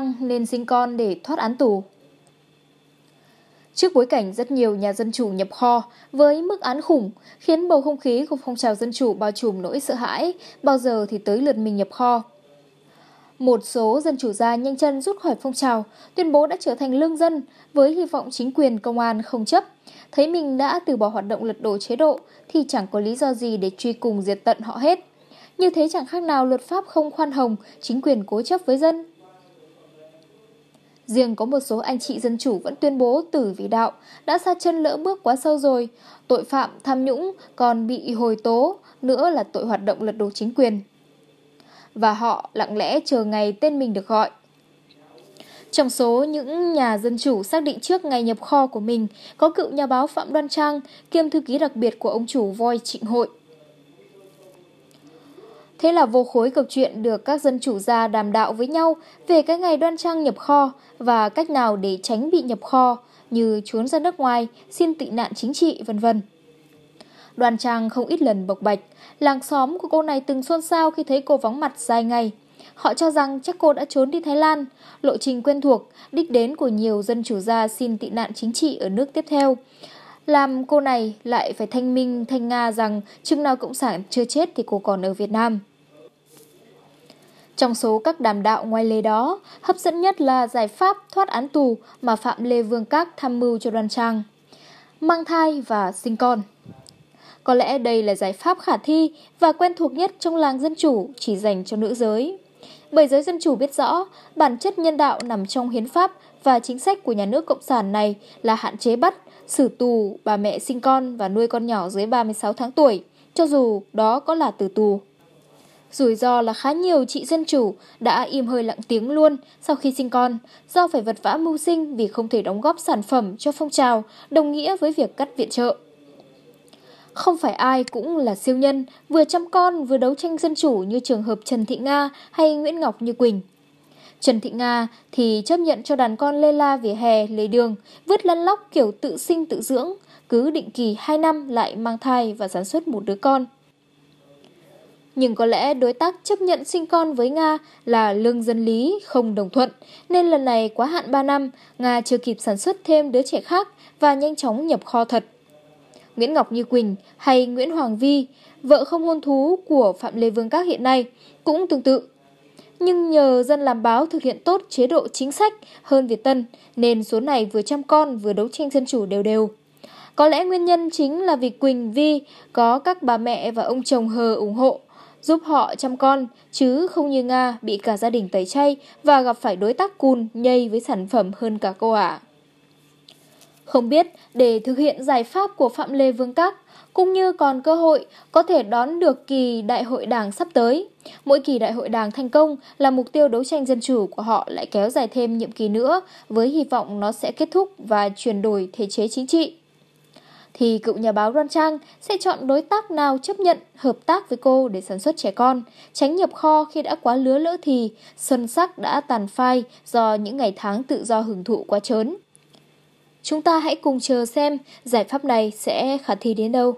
năng nên sinh con để thoát án tù. Trước bối cảnh rất nhiều nhà dân chủ nhập kho với mức án khủng khiến bầu không khí của phong trào dân chủ bao trùm nỗi sợ hãi, bao giờ thì tới lượt mình nhập kho. Một số dân chủ gia nhanh chân rút khỏi phong trào, tuyên bố đã trở thành lương dân với hy vọng chính quyền công an không chấp. Thấy mình đã từ bỏ hoạt động lật đổ chế độ thì chẳng có lý do gì để truy cùng diệt tận họ hết. Như thế chẳng khác nào luật pháp không khoan hồng, chính quyền cố chấp với dân. Riêng có một số anh chị dân chủ vẫn tuyên bố tử vì đạo, đã xa chân lỡ bước quá sâu rồi. Tội phạm tham nhũng còn bị hồi tố, nữa là tội hoạt động lật đổ chính quyền. Và họ lặng lẽ chờ ngày tên mình được gọi. Trong số những nhà dân chủ xác định trước ngày nhập kho của mình có cựu nhà báo Phạm Đoan Trang, kiêm thư ký đặc biệt của ông chủ Voi Trịnh Hội. Thế là vô khối câu chuyện được các dân chủ gia đàm đạo với nhau về cái ngày đoan trang nhập kho và cách nào để tránh bị nhập kho, như trốn ra nước ngoài, xin tị nạn chính trị, vân vân. Đoàn Trang không ít lần bộc bạch, làng xóm của cô này từng xôn xao khi thấy cô vắng mặt dài ngày. Họ cho rằng chắc cô đã trốn đi Thái Lan, lộ trình quen thuộc, đích đến của nhiều dân chủ gia xin tị nạn chính trị ở nước tiếp theo làm cô này lại phải thanh minh thanh Nga rằng chừng nào Cộng sản chưa chết thì cô còn ở Việt Nam. Trong số các đàm đạo ngoài lề đó, hấp dẫn nhất là giải pháp thoát án tù mà Phạm Lê Vương Các tham mưu cho đoàn trang, mang thai và sinh con. Có lẽ đây là giải pháp khả thi và quen thuộc nhất trong làng dân chủ chỉ dành cho nữ giới. Bởi giới dân chủ biết rõ, bản chất nhân đạo nằm trong hiến pháp và chính sách của nhà nước cộng sản này là hạn chế bắt xử tù bà mẹ sinh con và nuôi con nhỏ dưới 36 tháng tuổi, cho dù đó có là tử tù. Rủi ro là khá nhiều chị dân chủ đã im hơi lặng tiếng luôn sau khi sinh con, do phải vật vã mưu sinh vì không thể đóng góp sản phẩm cho phong trào, đồng nghĩa với việc cắt viện trợ. Không phải ai cũng là siêu nhân, vừa chăm con vừa đấu tranh dân chủ như trường hợp Trần Thị Nga hay Nguyễn Ngọc Như Quỳnh. Trần Thị Nga thì chấp nhận cho đàn con lê la vỉa hè, lề đường, vứt lăn lóc kiểu tự sinh tự dưỡng, cứ định kỳ 2 năm lại mang thai và sản xuất một đứa con. Nhưng có lẽ đối tác chấp nhận sinh con với Nga là lương dân lý không đồng thuận, nên lần này quá hạn 3 năm, Nga chưa kịp sản xuất thêm đứa trẻ khác và nhanh chóng nhập kho thật. Nguyễn Ngọc Như Quỳnh hay Nguyễn Hoàng Vi, vợ không hôn thú của Phạm Lê Vương Các hiện nay, cũng tương tự nhưng nhờ dân làm báo thực hiện tốt chế độ chính sách hơn Việt Tân, nên số này vừa chăm con vừa đấu tranh dân chủ đều đều. Có lẽ nguyên nhân chính là vì Quỳnh Vi có các bà mẹ và ông chồng hờ ủng hộ, giúp họ chăm con, chứ không như Nga bị cả gia đình tẩy chay và gặp phải đối tác cùn nhây với sản phẩm hơn cả cô ạ. À. Không biết để thực hiện giải pháp của Phạm Lê Vương Các, cũng như còn cơ hội có thể đón được kỳ đại hội đảng sắp tới. Mỗi kỳ đại hội đảng thành công là mục tiêu đấu tranh dân chủ của họ lại kéo dài thêm nhiệm kỳ nữa với hy vọng nó sẽ kết thúc và chuyển đổi thể chế chính trị. Thì cựu nhà báo Ron Trang sẽ chọn đối tác nào chấp nhận hợp tác với cô để sản xuất trẻ con, tránh nhập kho khi đã quá lứa lỡ thì, xuân sắc đã tàn phai do những ngày tháng tự do hưởng thụ quá trớn. Chúng ta hãy cùng chờ xem giải pháp này sẽ khả thi đến đâu.